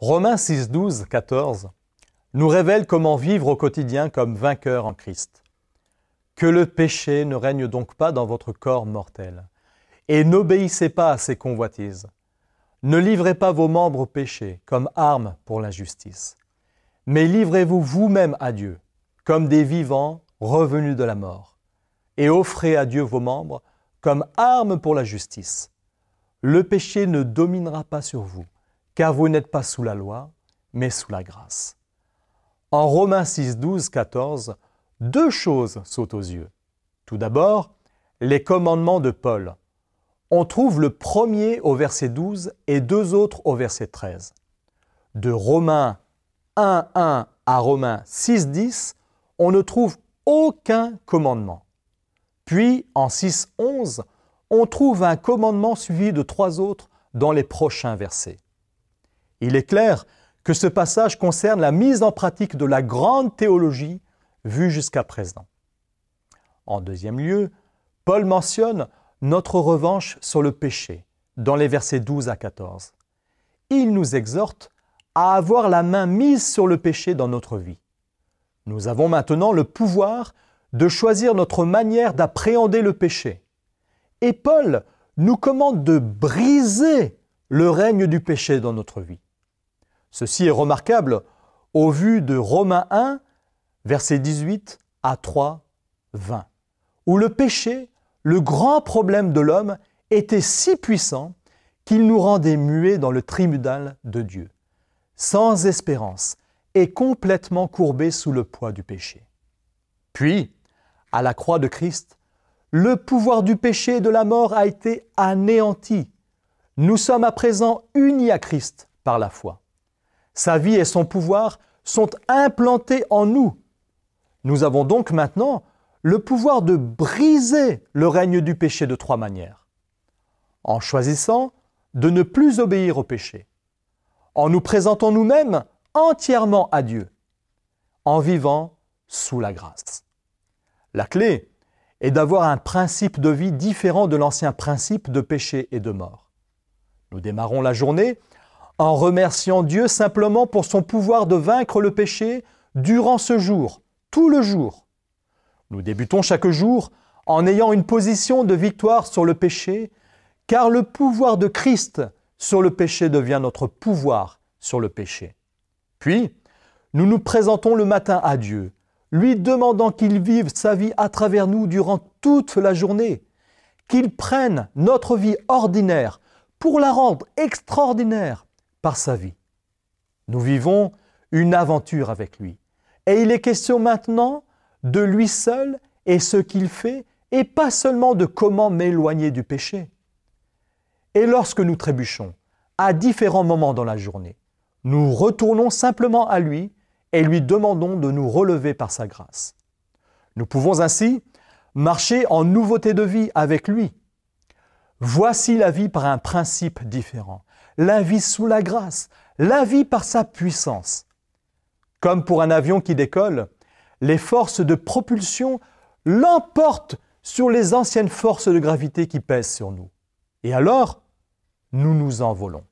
Romains 6, 12, 14 nous révèle comment vivre au quotidien comme vainqueur en Christ. Que le péché ne règne donc pas dans votre corps mortel, et n'obéissez pas à ses convoitises. Ne livrez pas vos membres au péché comme arme pour l'injustice, mais livrez-vous vous-même à Dieu, comme des vivants revenus de la mort, et offrez à Dieu vos membres comme arme pour la justice. Le péché ne dominera pas sur vous, car vous n'êtes pas sous la loi, mais sous la grâce. En Romains 6, 12, 14, deux choses sautent aux yeux. Tout d'abord, les commandements de Paul. On trouve le premier au verset 12 et deux autres au verset 13. De Romains 1, 1 à Romains 6, 10, on ne trouve aucun commandement. Puis, en 6, 11, on trouve un commandement suivi de trois autres dans les prochains versets. Il est clair que ce passage concerne la mise en pratique de la grande théologie vue jusqu'à présent. En deuxième lieu, Paul mentionne notre revanche sur le péché dans les versets 12 à 14. Il nous exhorte à avoir la main mise sur le péché dans notre vie. Nous avons maintenant le pouvoir de choisir notre manière d'appréhender le péché. Et Paul nous commande de briser le règne du péché dans notre vie. Ceci est remarquable au vu de Romains 1, versets 18 à 3, 20, où le péché, le grand problème de l'homme, était si puissant qu'il nous rendait muets dans le tribunal de Dieu, sans espérance et complètement courbés sous le poids du péché. Puis, à la croix de Christ, le pouvoir du péché et de la mort a été anéanti. Nous sommes à présent unis à Christ par la foi sa vie et son pouvoir sont implantés en nous. Nous avons donc maintenant le pouvoir de briser le règne du péché de trois manières. En choisissant de ne plus obéir au péché, en nous présentant nous-mêmes entièrement à Dieu, en vivant sous la grâce. La clé est d'avoir un principe de vie différent de l'ancien principe de péché et de mort. Nous démarrons la journée en remerciant Dieu simplement pour son pouvoir de vaincre le péché durant ce jour, tout le jour. Nous débutons chaque jour en ayant une position de victoire sur le péché, car le pouvoir de Christ sur le péché devient notre pouvoir sur le péché. Puis, nous nous présentons le matin à Dieu, lui demandant qu'il vive sa vie à travers nous durant toute la journée, qu'il prenne notre vie ordinaire pour la rendre extraordinaire, par sa vie. Nous vivons une aventure avec lui. Et il est question maintenant de lui seul et ce qu'il fait, et pas seulement de comment m'éloigner du péché. Et lorsque nous trébuchons, à différents moments dans la journée, nous retournons simplement à lui et lui demandons de nous relever par sa grâce. Nous pouvons ainsi marcher en nouveauté de vie avec lui. Voici la vie par un principe différent la vie sous la grâce, la vie par sa puissance. Comme pour un avion qui décolle, les forces de propulsion l'emportent sur les anciennes forces de gravité qui pèsent sur nous. Et alors, nous nous envolons.